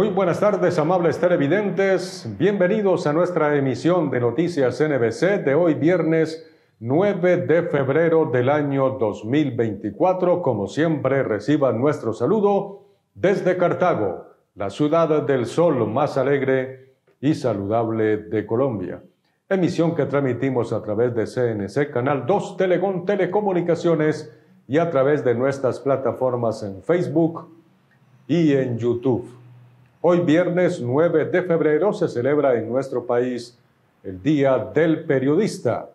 Muy buenas tardes, amables televidentes. Bienvenidos a nuestra emisión de Noticias NBC de hoy viernes 9 de febrero del año 2024. Como siempre, reciban nuestro saludo desde Cartago, la ciudad del sol más alegre y saludable de Colombia. Emisión que transmitimos a través de CNC Canal 2 Telegón Telecomunicaciones y a través de nuestras plataformas en Facebook y en YouTube. Hoy viernes 9 de febrero se celebra en nuestro país el Día del Periodista.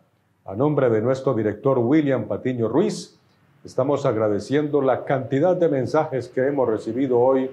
A nombre de nuestro director William Patiño Ruiz, estamos agradeciendo la cantidad de mensajes que hemos recibido hoy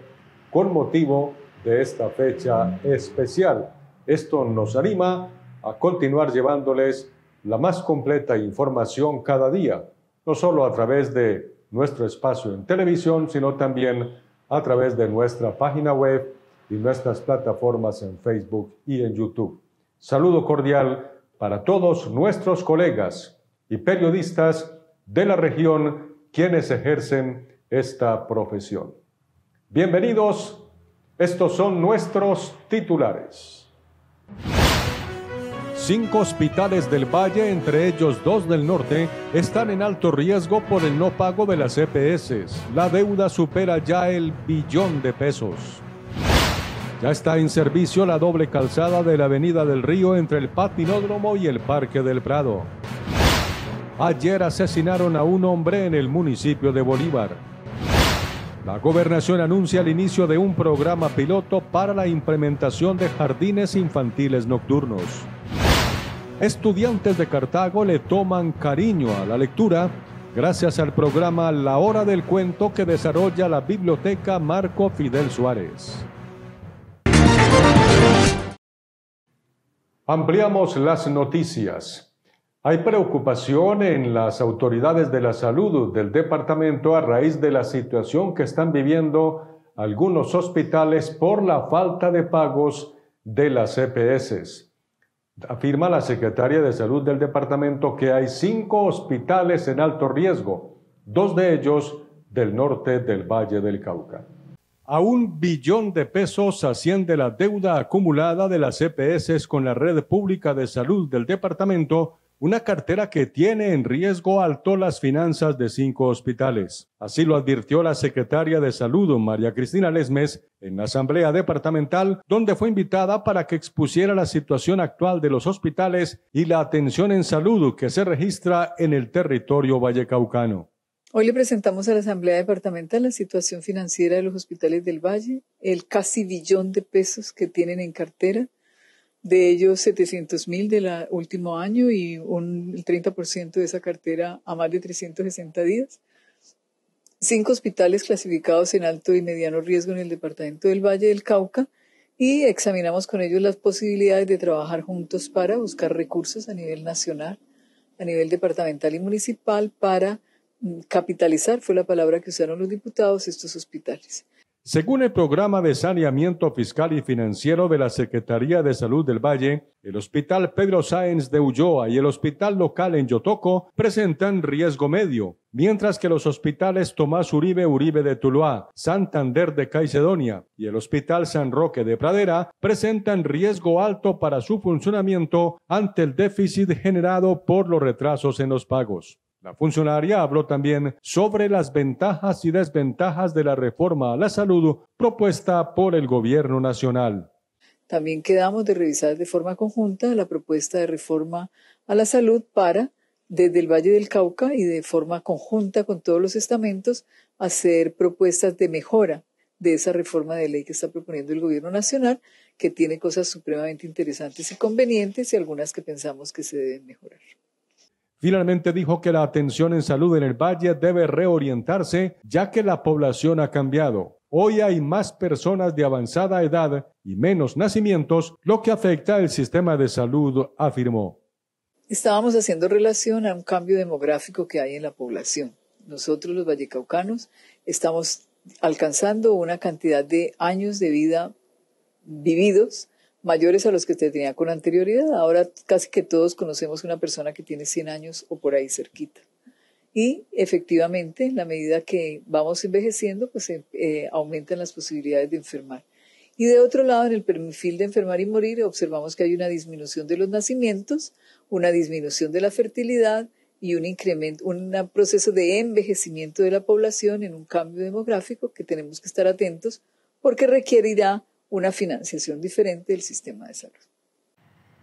con motivo de esta fecha especial. Esto nos anima a continuar llevándoles la más completa información cada día, no solo a través de nuestro espacio en televisión, sino también a través de nuestra página web y nuestras plataformas en Facebook y en YouTube. Saludo cordial para todos nuestros colegas y periodistas de la región quienes ejercen esta profesión. Bienvenidos, estos son nuestros titulares. Cinco hospitales del Valle, entre ellos dos del norte, están en alto riesgo por el no pago de las EPS. La deuda supera ya el billón de pesos. Ya está en servicio la doble calzada de la Avenida del Río entre el patinódromo y el Parque del Prado. Ayer asesinaron a un hombre en el municipio de Bolívar. La gobernación anuncia el inicio de un programa piloto para la implementación de jardines infantiles nocturnos. Estudiantes de Cartago le toman cariño a la lectura gracias al programa La Hora del Cuento que desarrolla la biblioteca Marco Fidel Suárez. Ampliamos las noticias. Hay preocupación en las autoridades de la salud del departamento a raíz de la situación que están viviendo algunos hospitales por la falta de pagos de las EPS. Afirma la secretaria de salud del departamento que hay cinco hospitales en alto riesgo, dos de ellos del norte del Valle del Cauca. A un billón de pesos asciende la deuda acumulada de las EPS con la Red Pública de Salud del departamento, una cartera que tiene en riesgo alto las finanzas de cinco hospitales. Así lo advirtió la secretaria de Salud, María Cristina Lesmes, en la Asamblea Departamental, donde fue invitada para que expusiera la situación actual de los hospitales y la atención en salud que se registra en el territorio vallecaucano. Hoy le presentamos a la Asamblea Departamental la situación financiera de los hospitales del Valle, el casi billón de pesos que tienen en cartera, de ellos 700 mil del último año y un, por 30% de esa cartera a más de 360 días. Cinco hospitales clasificados en alto y mediano riesgo en el departamento del Valle del Cauca y examinamos con ellos las posibilidades de trabajar juntos para buscar recursos a nivel nacional, a nivel departamental y municipal para capitalizar fue la palabra que usaron los diputados estos hospitales. Según el programa de saneamiento fiscal y financiero de la Secretaría de Salud del Valle, el Hospital Pedro Sáenz de Ulloa y el Hospital Local en Yotoco presentan riesgo medio, mientras que los hospitales Tomás Uribe Uribe de Tuluá, Santander de Caicedonia y el Hospital San Roque de Pradera presentan riesgo alto para su funcionamiento ante el déficit generado por los retrasos en los pagos. La funcionaria habló también sobre las ventajas y desventajas de la reforma a la salud propuesta por el Gobierno Nacional. También quedamos de revisar de forma conjunta la propuesta de reforma a la salud para, desde el Valle del Cauca y de forma conjunta con todos los estamentos, hacer propuestas de mejora de esa reforma de ley que está proponiendo el Gobierno Nacional, que tiene cosas supremamente interesantes y convenientes y algunas que pensamos que se deben mejorar. Finalmente dijo que la atención en salud en el valle debe reorientarse ya que la población ha cambiado. Hoy hay más personas de avanzada edad y menos nacimientos, lo que afecta al sistema de salud, afirmó. Estábamos haciendo relación a un cambio demográfico que hay en la población. Nosotros los vallecaucanos estamos alcanzando una cantidad de años de vida vividos mayores a los que usted tenía con anterioridad. Ahora casi que todos conocemos una persona que tiene 100 años o por ahí cerquita. Y efectivamente, en la medida que vamos envejeciendo, pues eh, eh, aumentan las posibilidades de enfermar. Y de otro lado, en el perfil de enfermar y morir, observamos que hay una disminución de los nacimientos, una disminución de la fertilidad y un incremento, un proceso de envejecimiento de la población en un cambio demográfico que tenemos que estar atentos porque requerirá una financiación diferente del sistema de salud.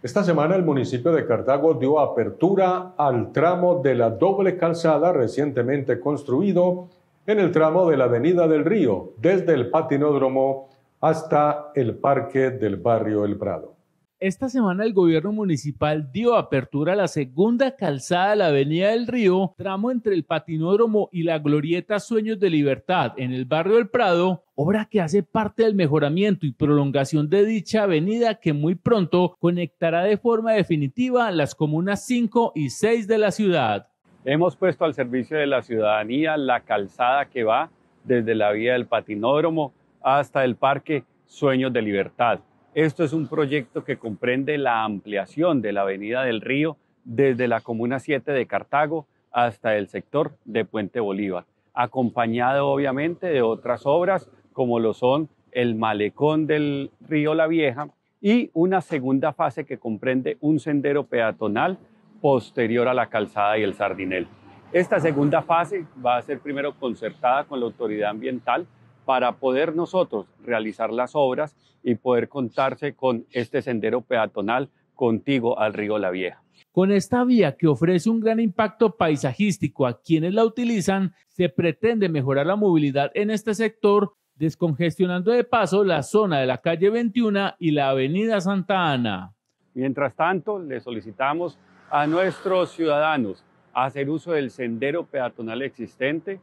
Esta semana el municipio de Cartago dio apertura al tramo de la doble calzada recientemente construido en el tramo de la Avenida del Río, desde el patinódromo hasta el parque del barrio El Prado. Esta semana el gobierno municipal dio apertura a la segunda calzada de la Avenida del Río, tramo entre el patinódromo y la glorieta Sueños de Libertad en el barrio del Prado, obra que hace parte del mejoramiento y prolongación de dicha avenida que muy pronto conectará de forma definitiva las comunas 5 y 6 de la ciudad. Hemos puesto al servicio de la ciudadanía la calzada que va desde la vía del patinódromo hasta el parque Sueños de Libertad esto es un proyecto que comprende la ampliación de la Avenida del Río desde la Comuna 7 de Cartago hasta el sector de Puente Bolívar, acompañado obviamente de otras obras como lo son el malecón del río La Vieja y una segunda fase que comprende un sendero peatonal posterior a la calzada y el sardinel. Esta segunda fase va a ser primero concertada con la autoridad ambiental para poder nosotros realizar las obras y poder contarse con este sendero peatonal contigo al río La Vieja. Con esta vía que ofrece un gran impacto paisajístico a quienes la utilizan, se pretende mejorar la movilidad en este sector, descongestionando de paso la zona de la calle 21 y la avenida Santa Ana. Mientras tanto, le solicitamos a nuestros ciudadanos hacer uso del sendero peatonal existente,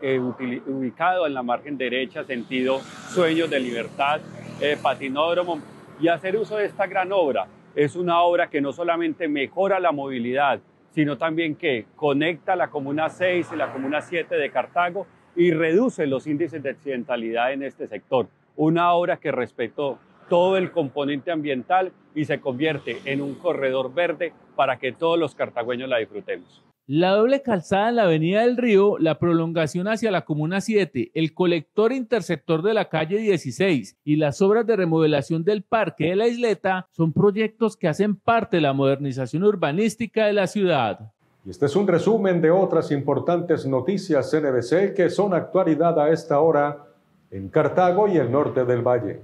eh, ubicado en la margen derecha, sentido Sueños de Libertad, eh, Patinódromo, y hacer uso de esta gran obra. Es una obra que no solamente mejora la movilidad, sino también que conecta la Comuna 6 y la Comuna 7 de Cartago y reduce los índices de accidentalidad en este sector. Una obra que respetó todo el componente ambiental y se convierte en un corredor verde para que todos los cartagüeños la disfrutemos. La doble calzada en la Avenida del Río, la prolongación hacia la Comuna 7, el colector interceptor de la calle 16 y las obras de remodelación del Parque de la Isleta son proyectos que hacen parte de la modernización urbanística de la ciudad. Y este es un resumen de otras importantes noticias CNBC que son actualidad a esta hora en Cartago y el norte del Valle.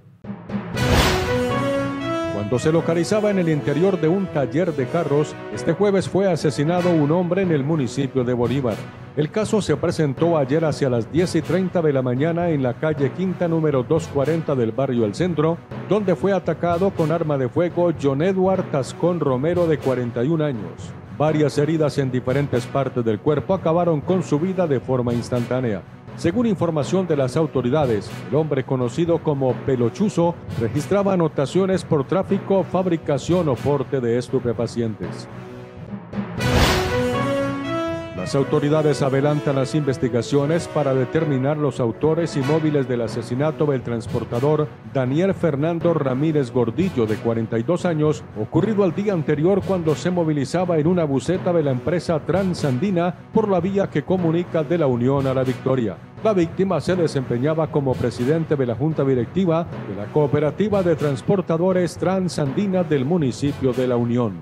Cuando se localizaba en el interior de un taller de carros, este jueves fue asesinado un hombre en el municipio de Bolívar. El caso se presentó ayer hacia las 10 y 30 de la mañana en la calle Quinta número 240 del barrio El Centro, donde fue atacado con arma de fuego John Edward Tascón Romero de 41 años. Varias heridas en diferentes partes del cuerpo acabaron con su vida de forma instantánea. Según información de las autoridades, el hombre conocido como Pelochuzo registraba anotaciones por tráfico, fabricación o porte de estupefacientes. Las autoridades adelantan las investigaciones para determinar los autores y móviles del asesinato del transportador Daniel Fernando Ramírez Gordillo, de 42 años, ocurrido al día anterior cuando se movilizaba en una buceta de la empresa Transandina por la vía que comunica de la Unión a la Victoria. La víctima se desempeñaba como presidente de la Junta Directiva de la Cooperativa de Transportadores Transandina del municipio de La Unión.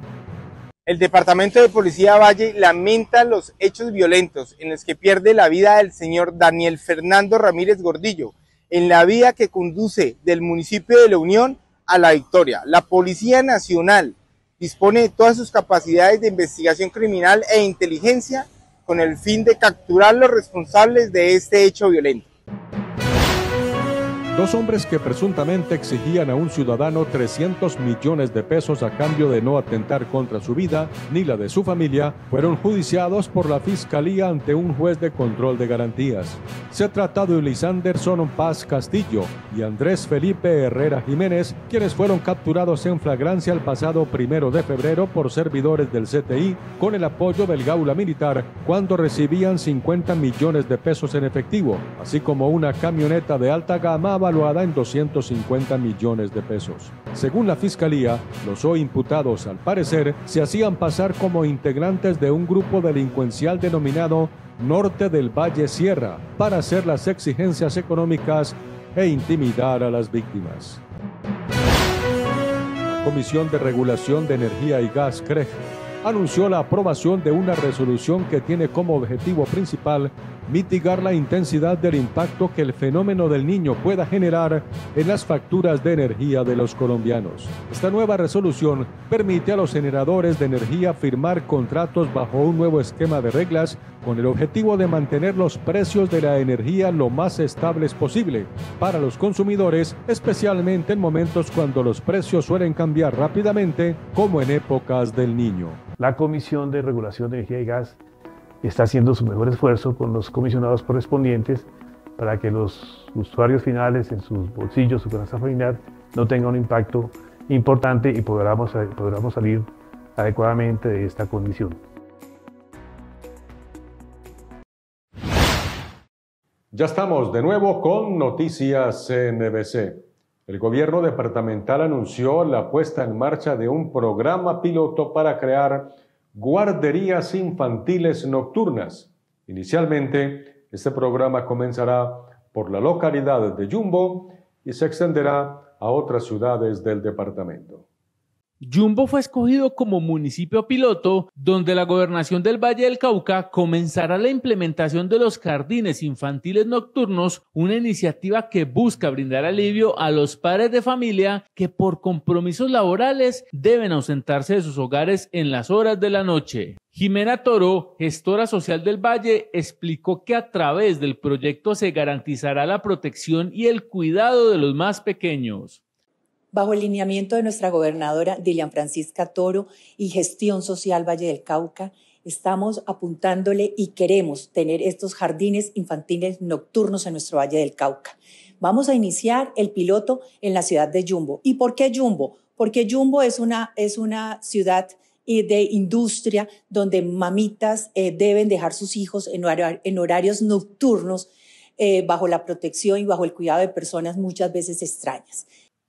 El Departamento de Policía Valle lamenta los hechos violentos en los que pierde la vida el señor Daniel Fernando Ramírez Gordillo en la vía que conduce del municipio de La Unión a La Victoria. La Policía Nacional dispone de todas sus capacidades de investigación criminal e inteligencia con el fin de capturar los responsables de este hecho violento. Dos hombres que presuntamente exigían a un ciudadano 300 millones de pesos a cambio de no atentar contra su vida ni la de su familia fueron judiciados por la Fiscalía ante un juez de control de garantías. Se trata de Ulisander Sonon Paz Castillo y Andrés Felipe Herrera Jiménez, quienes fueron capturados en flagrancia el pasado primero de febrero por servidores del CTI con el apoyo del Gaula Militar cuando recibían 50 millones de pesos en efectivo, así como una camioneta de alta gama valuada en 250 millones de pesos. Según la fiscalía, los hoy imputados, al parecer, se hacían pasar como integrantes de un grupo delincuencial denominado Norte del Valle Sierra para hacer las exigencias económicas e intimidar a las víctimas. La Comisión de Regulación de Energía y Gas, CREG, anunció la aprobación de una resolución que tiene como objetivo principal mitigar la intensidad del impacto que el fenómeno del niño pueda generar en las facturas de energía de los colombianos. Esta nueva resolución permite a los generadores de energía firmar contratos bajo un nuevo esquema de reglas con el objetivo de mantener los precios de la energía lo más estables posible para los consumidores, especialmente en momentos cuando los precios suelen cambiar rápidamente, como en épocas del niño. La Comisión de Regulación de Energía y Gas está haciendo su mejor esfuerzo con los comisionados correspondientes para que los usuarios finales en sus bolsillos, su canasta familiar, no tengan un impacto importante y podamos, podamos salir adecuadamente de esta condición. Ya estamos de nuevo con Noticias CNBC. El gobierno departamental anunció la puesta en marcha de un programa piloto para crear guarderías infantiles nocturnas. Inicialmente, este programa comenzará por la localidad de Jumbo y se extenderá a otras ciudades del departamento. Jumbo fue escogido como municipio piloto donde la gobernación del Valle del Cauca comenzará la implementación de los jardines infantiles nocturnos, una iniciativa que busca brindar alivio a los padres de familia que por compromisos laborales deben ausentarse de sus hogares en las horas de la noche. Jimena Toro, gestora social del Valle, explicó que a través del proyecto se garantizará la protección y el cuidado de los más pequeños bajo el lineamiento de nuestra gobernadora Dilian Francisca Toro y Gestión Social Valle del Cauca, estamos apuntándole y queremos tener estos jardines infantiles nocturnos en nuestro Valle del Cauca. Vamos a iniciar el piloto en la ciudad de Yumbo. ¿Y por qué Yumbo? Porque Yumbo es una, es una ciudad eh, de industria donde mamitas eh, deben dejar sus hijos en, horarios nocturnos eh, bajo la protección y bajo el cuidado de personas muchas veces extrañas.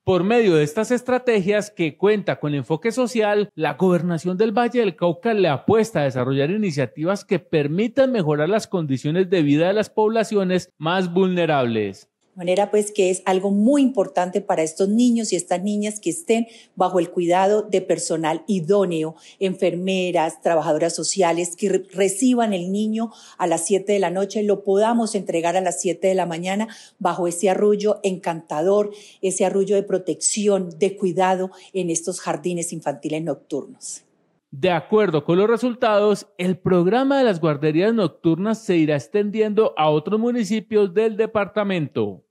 Por medio de estas estrategias que cuenta con enfoque social, la gobernación del Valle del Cauca le apuesta a desarrollar iniciativas que permitan mejorar las condiciones de vida de las poblaciones más vulnerables. De manera pues que es algo muy importante para estos niños y estas niñas que estén bajo el cuidado de personal idóneo, enfermeras, trabajadoras sociales, que reciban el niño a las 7 de la noche, y lo podamos entregar a las 7 de la mañana bajo ese arrullo encantador, ese arrullo de protección, de cuidado en estos jardines infantiles nocturnos. De acuerdo con los resultados, el programa de las guarderías nocturnas se irá extendiendo a otros municipios del departamento.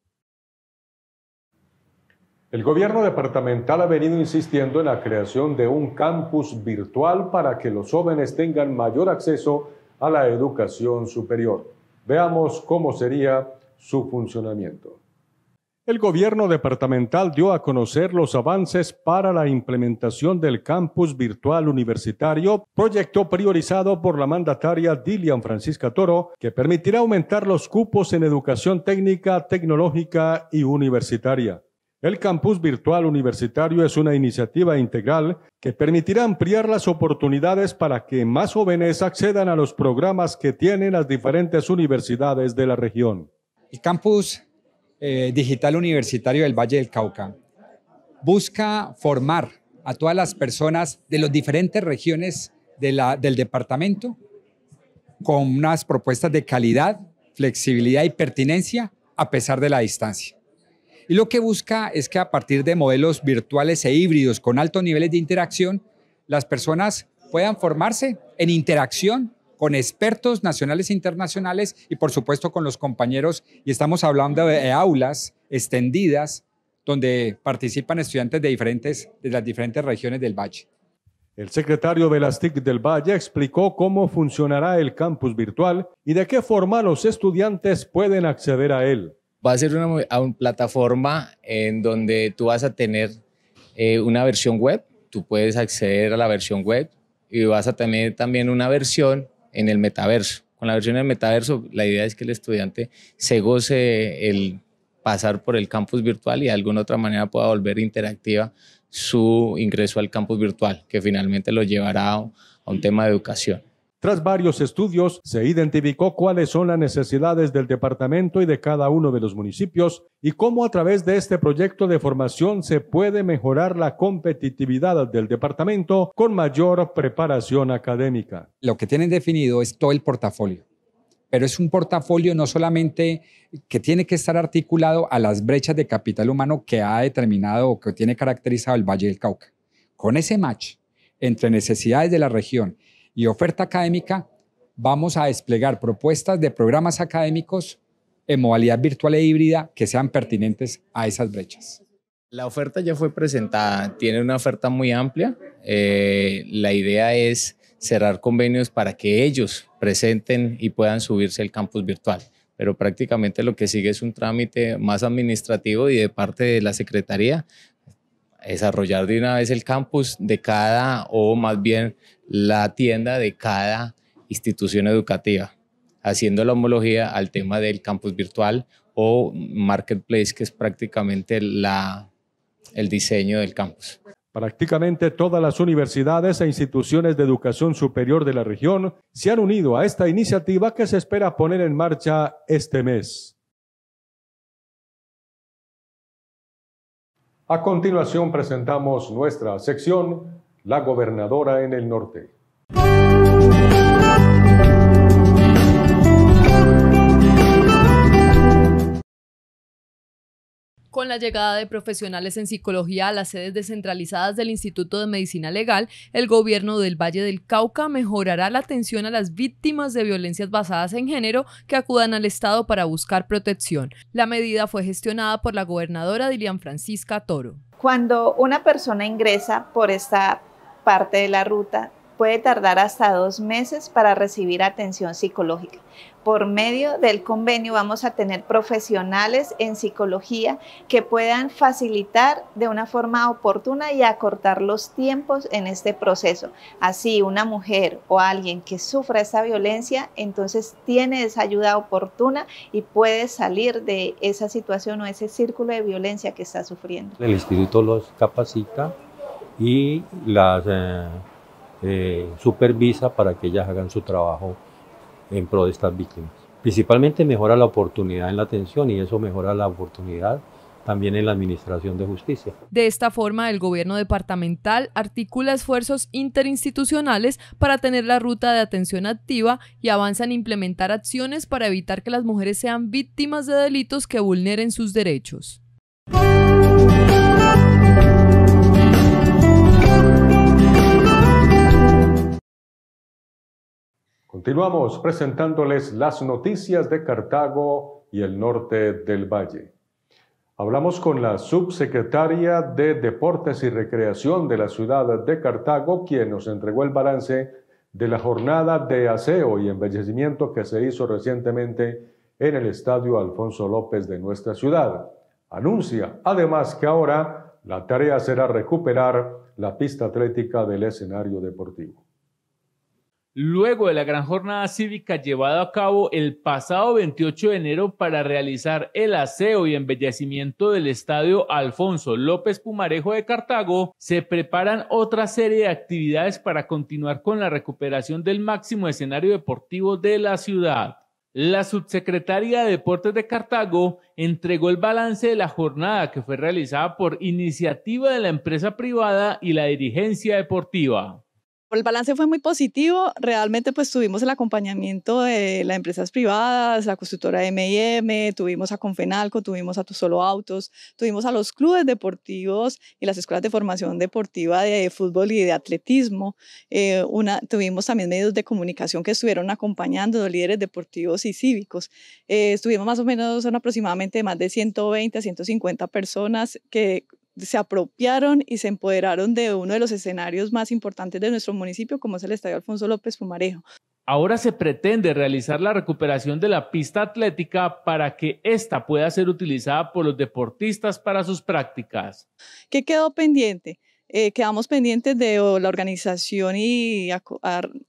El gobierno departamental ha venido insistiendo en la creación de un campus virtual para que los jóvenes tengan mayor acceso a la educación superior. Veamos cómo sería su funcionamiento el gobierno departamental dio a conocer los avances para la implementación del campus virtual universitario, proyecto priorizado por la mandataria Dilian Francisca Toro, que permitirá aumentar los cupos en educación técnica, tecnológica y universitaria. El campus virtual universitario es una iniciativa integral que permitirá ampliar las oportunidades para que más jóvenes accedan a los programas que tienen las diferentes universidades de la región. campus eh, digital Universitario del Valle del Cauca busca formar a todas las personas de las diferentes regiones del departamento con unas propuestas de calidad, flexibilidad y pertinencia a pesar de la distancia. Y lo que busca es que a partir de modelos virtuales e híbridos con altos niveles de interacción, las personas puedan formarse en interacción con expertos nacionales e internacionales y por supuesto con los compañeros. Y estamos hablando de aulas extendidas donde participan estudiantes de, diferentes, de las diferentes regiones del Valle. El secretario de las TIC del Valle explicó cómo funcionará el campus virtual y de qué forma los estudiantes pueden acceder a él. Va a ser una, a una plataforma en donde tú vas a tener eh, una versión web, tú puedes acceder a la versión web y vas a tener también una versión en el metaverso. Con la versión del metaverso, la idea es que el estudiante se goce el pasar por el campus virtual y de alguna otra manera pueda volver interactiva su ingreso al campus virtual, que finalmente lo llevará a un tema de educación. Tras varios estudios, se identificó cuáles son las necesidades del departamento y de cada uno de los municipios y cómo a través de este proyecto de formación se puede mejorar la competitividad del departamento con mayor preparación académica. Lo que tienen definido es todo el portafolio, pero es un portafolio no solamente que tiene que estar articulado a las brechas de capital humano que ha determinado o que tiene caracterizado el Valle del Cauca. Con ese match entre necesidades de la región y oferta académica, vamos a desplegar propuestas de programas académicos en modalidad virtual e híbrida que sean pertinentes a esas brechas. La oferta ya fue presentada, tiene una oferta muy amplia. Eh, la idea es cerrar convenios para que ellos presenten y puedan subirse al campus virtual. Pero prácticamente lo que sigue es un trámite más administrativo y de parte de la Secretaría desarrollar de una vez el campus de cada, o más bien la tienda de cada institución educativa, haciendo la homología al tema del campus virtual o marketplace, que es prácticamente el diseño del campus. Prácticamente todas las universidades e instituciones de educación superior de la región se han unido a esta iniciativa que se espera poner en marcha este mes. A continuación presentamos nuestra sección La Gobernadora en el Norte. Con la llegada de profesionales en psicología a las sedes descentralizadas del Instituto de Medicina Legal, el gobierno del Valle del Cauca mejorará la atención a las víctimas de violencias basadas en género que acudan al Estado para buscar protección. La medida fue gestionada por la gobernadora Dilian Francisca Toro. Cuando una persona ingresa por esta parte de la ruta, puede tardar hasta dos meses para recibir atención psicológica por medio del convenio vamos a tener profesionales en psicología que puedan facilitar de una forma oportuna y acortar los tiempos en este proceso. Así una mujer o alguien que sufra esa violencia entonces tiene esa ayuda oportuna y puede salir de esa situación o ese círculo de violencia que está sufriendo. El instituto los capacita y las eh, eh, supervisa para que ellas hagan su trabajo en pro de estas víctimas. Principalmente mejora la oportunidad en la atención y eso mejora la oportunidad también en la Administración de Justicia. De esta forma, el gobierno departamental articula esfuerzos interinstitucionales para tener la ruta de atención activa y avanza en implementar acciones para evitar que las mujeres sean víctimas de delitos que vulneren sus derechos. Continuamos presentándoles las noticias de Cartago y el norte del valle. Hablamos con la subsecretaria de Deportes y Recreación de la ciudad de Cartago, quien nos entregó el balance de la jornada de aseo y embellecimiento que se hizo recientemente en el Estadio Alfonso López de nuestra ciudad. Anuncia además que ahora la tarea será recuperar la pista atlética del escenario deportivo luego de la gran jornada cívica llevada a cabo el pasado 28 de enero para realizar el aseo y embellecimiento del estadio Alfonso López Pumarejo de Cartago, se preparan otra serie de actividades para continuar con la recuperación del máximo escenario deportivo de la ciudad. La subsecretaria de Deportes de Cartago entregó el balance de la jornada que fue realizada por iniciativa de la empresa privada y la dirigencia deportiva. El balance fue muy positivo. Realmente pues tuvimos el acompañamiento de las empresas privadas, la constructora M&M, tuvimos a Confenalco, tuvimos a Tu Solo Autos, tuvimos a los clubes deportivos y las escuelas de formación deportiva de fútbol y de atletismo. Eh, una, tuvimos también medios de comunicación que estuvieron acompañando, líderes deportivos y cívicos. Eh, estuvimos más o menos, son aproximadamente más de 120 a 150 personas que se apropiaron y se empoderaron de uno de los escenarios más importantes de nuestro municipio, como es el Estadio Alfonso López Fumarejo. Ahora se pretende realizar la recuperación de la pista atlética para que ésta pueda ser utilizada por los deportistas para sus prácticas. ¿Qué quedó pendiente? Eh, quedamos pendientes de la organización y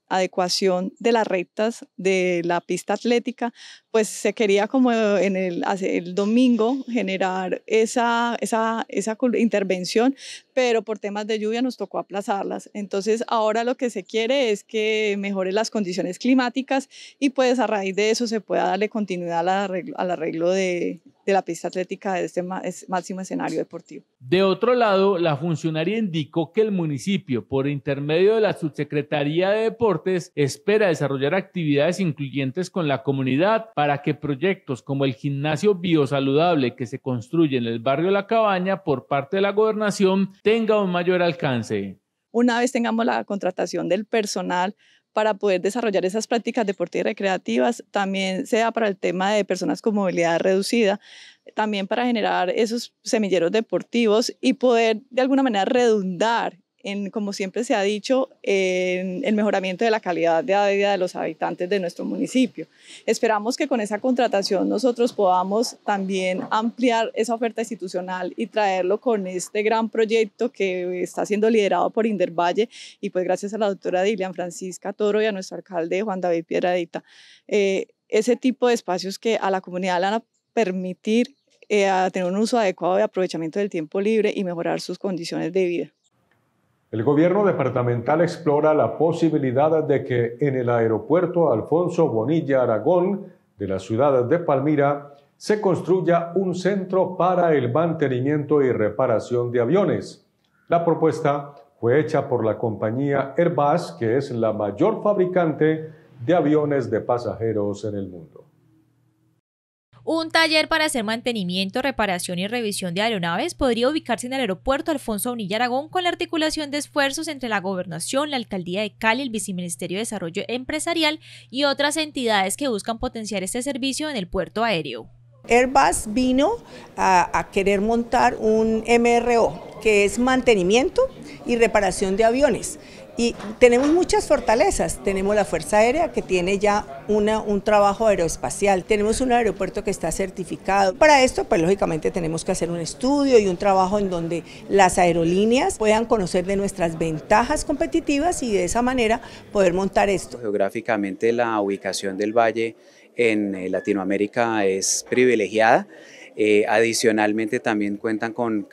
adecuación de las rectas de la pista atlética, pues se quería como en el, el domingo generar esa, esa, intervención, pero por temas de lluvia nos tocó aplazarlas. Entonces ahora lo que se quiere es que mejore las condiciones climáticas y pues a raíz de eso se pueda darle continuidad al arreglo de, de la pista atlética de este máximo escenario deportivo. De otro lado, la funcionaria indicó que el municipio, por intermedio de la Subsecretaría de Deportes, espera desarrollar actividades incluyentes con la comunidad para que proyectos como el gimnasio biosaludable que se construye en el barrio La Cabaña por parte de la gobernación tenga un mayor alcance. Una vez tengamos la contratación del personal, para poder desarrollar esas prácticas deportivas y recreativas, también sea para el tema de personas con movilidad reducida, también para generar esos semilleros deportivos y poder de alguna manera redundar como siempre se ha dicho, en el mejoramiento de la calidad de vida de los habitantes de nuestro municipio. Esperamos que con esa contratación nosotros podamos también ampliar esa oferta institucional y traerlo con este gran proyecto que está siendo liderado por Indervalle y pues gracias a la doctora Dilian Francisca Toro y a nuestro alcalde Juan David Piedradita. Eh, ese tipo de espacios que a la comunidad le van a permitir eh, tener un uso adecuado de aprovechamiento del tiempo libre y mejorar sus condiciones de vida. El gobierno departamental explora la posibilidad de que en el aeropuerto Alfonso Bonilla Aragón de la ciudad de Palmira se construya un centro para el mantenimiento y reparación de aviones. La propuesta fue hecha por la compañía Airbus, que es la mayor fabricante de aviones de pasajeros en el mundo. Un taller para hacer mantenimiento, reparación y revisión de aeronaves podría ubicarse en el aeropuerto Alfonso Unilla Aragón con la articulación de esfuerzos entre la Gobernación, la Alcaldía de Cali, el Viceministerio de Desarrollo Empresarial y otras entidades que buscan potenciar este servicio en el puerto aéreo. Airbus vino a querer montar un MRO, que es mantenimiento y reparación de aviones. Y tenemos muchas fortalezas. Tenemos la Fuerza Aérea que tiene ya un trabajo aeroespacial. Tenemos un aeropuerto que está certificado. Para esto, pues lógicamente tenemos que hacer un estudio y un trabajo en donde las aerolíneas puedan conocer de nuestras ventajas competitivas y de esa manera poder montar esto. Geográficamente la ubicación del valle en eh, Latinoamérica es privilegiada. Eh, adicionalmente también cuentan con,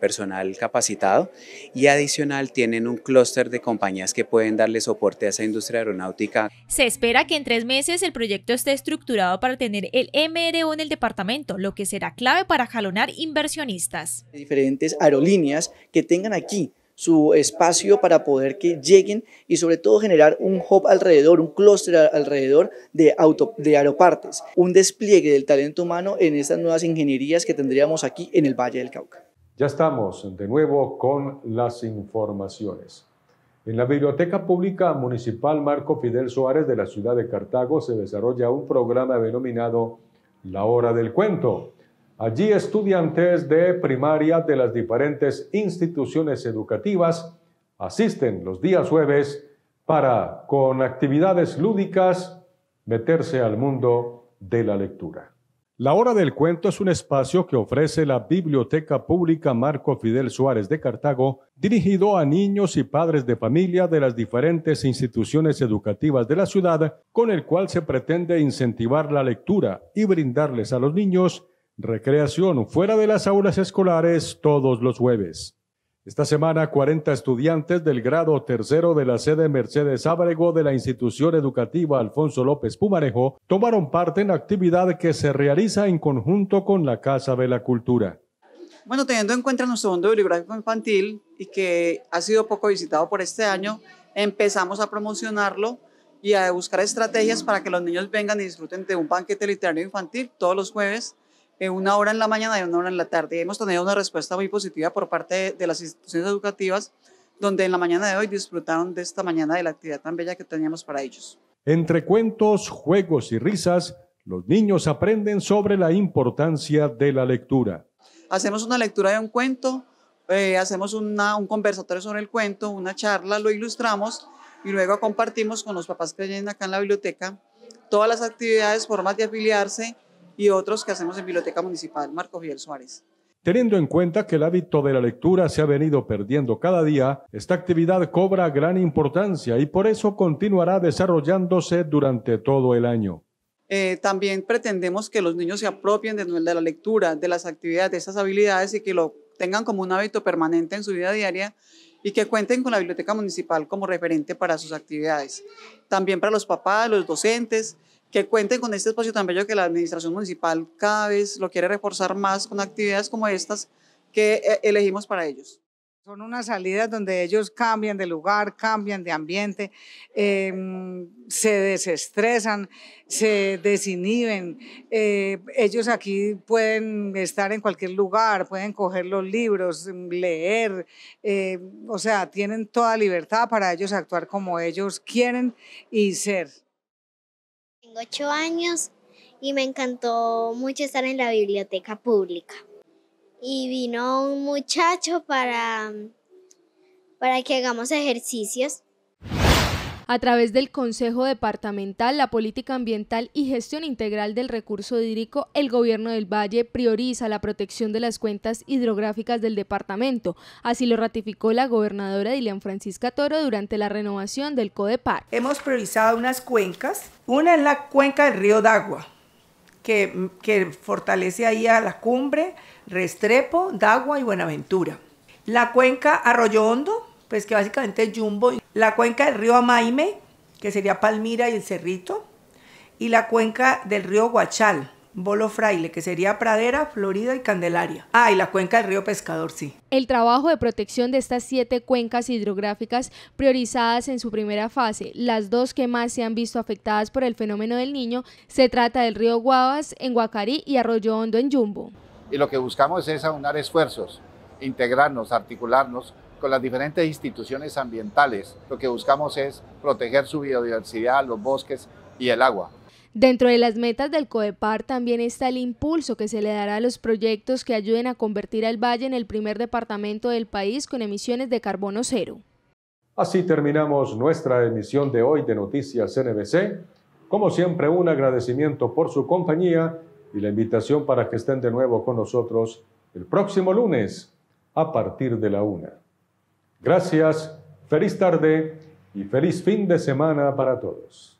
personal capacitado y adicional tienen un clúster de compañías que pueden darle soporte a esa industria aeronáutica. Se espera que en tres meses el proyecto esté estructurado para tener el MRO en el departamento, lo que será clave para jalonar inversionistas. Diferentes aerolíneas que tengan aquí su espacio para poder que lleguen y sobre todo generar un hub alrededor, un clúster alrededor de, auto, aeropartes, un despliegue del talento humano en estas nuevas ingenierías que tendríamos aquí en el Valle del Cauca. Ya estamos de nuevo con las informaciones. En la Biblioteca Pública Municipal Marco Fidel Suárez de la ciudad de Cartago se desarrolla un programa denominado La Hora del Cuento Allí estudiantes de primaria de las diferentes instituciones educativas asisten los días jueves para, con actividades lúdicas, meterse al mundo de la lectura. La Hora del Cuento es un espacio que ofrece la Biblioteca Pública Marco Fidel Suárez de Cartago, dirigido a niños y padres de familia de las diferentes instituciones educativas de la ciudad, con el cual se pretende incentivar la lectura y brindarles a los niños recreación fuera de las aulas escolares todos los jueves. Esta semana, 40 estudiantes del grado tercero de la sede Mercedes Ábrego de la institución educativa Alfonso López Pumarejo tomaron parte en la actividad que se realiza en conjunto con la Casa de la Cultura. Bueno, teniendo en cuenta nuestro mundo bibliográfico infantil y que ha sido poco visitado por este año, empezamos a promocionarlo y a buscar estrategias para que los niños vengan y disfruten de un banquete literario infantil todos los jueves en eh, una hora en la mañana y una hora en la tarde. Hemos tenido una respuesta muy positiva por parte de, las instituciones educativas, donde en la mañana de hoy disfrutaron de esta mañana de la actividad tan bella que teníamos para ellos. Entre cuentos, juegos y risas, los niños aprenden sobre la importancia de la lectura. Hacemos una lectura de un cuento, eh, hacemos una, un conversatorio sobre el cuento, una charla, lo ilustramos y luego compartimos con los papás que vienen acá en la biblioteca todas las actividades, formas de afiliarse y otros que hacemos en Biblioteca Municipal Marco Fidel Suárez. Teniendo en cuenta que el hábito de la lectura se ha venido perdiendo cada día, esta actividad cobra gran importancia y por eso continuará desarrollándose durante todo el año. Eh, también pretendemos que los niños se apropien de, de la lectura, de las actividades, de esas habilidades y que lo tengan como un hábito permanente en su vida diaria y que cuenten con la biblioteca municipal como referente para sus actividades. También para los papás, los docentes, que cuenten con este espacio tan bello que la administración municipal cada vez lo quiere reforzar más con actividades como estas que eh, elegimos para ellos. Son unas salidas donde ellos cambian de lugar, cambian de ambiente, em, se desestresan, se desinhiben. Eh, ellos aquí pueden estar en cualquier lugar, pueden coger los libros, leer, eh, o sea, tienen toda libertad para ellos actuar como ellos quieren y ser ocho años y me encantó mucho estar en la biblioteca pública. Y vino un muchacho para, para que hagamos ejercicios a través del Consejo Departamental, la Política Ambiental y Gestión Integral del Recurso Hídrico, el Gobierno del Valle prioriza la protección de las cuentas hidrográficas del departamento. Así lo ratificó la gobernadora Dilian Francisca Toro durante la renovación del CODEPAR. Hemos priorizado unas cuencas. Una es la cuenca del río Dagua, que, que fortalece ahí a la cumbre, Restrepo, Dagua y Buenaventura. La cuenca Arroyo Hondo, pues que básicamente es Jumbo, la cuenca del río Amaime, que sería Palmira y el Cerrito, y la cuenca del río Guachal, Bolo Fraile, que sería Pradera, Florida y Candelaria. Ah, y la cuenca del río Pescador, sí. El trabajo de protección de estas siete cuencas hidrográficas priorizadas en su primera fase, las dos que más se han visto afectadas por el fenómeno del niño, se trata del río Guavas en Guacarí y Arroyo Hondo en Jumbo. Y lo que buscamos es aunar esfuerzos, integrarnos, articularnos con las diferentes instituciones ambientales. Lo que buscamos es proteger su biodiversidad, los bosques y el agua. Dentro de las metas del CODEPAR también está el impulso que se le dará a los proyectos que ayuden a convertir al valle en el primer departamento del país con emisiones de carbono cero. Así terminamos nuestra emisión de hoy de Noticias NBC. Como siempre, un agradecimiento por su compañía y la invitación para que estén de nuevo con nosotros el próximo lunes a partir de la una. Gracias, feliz tarde y feliz fin de semana para todos.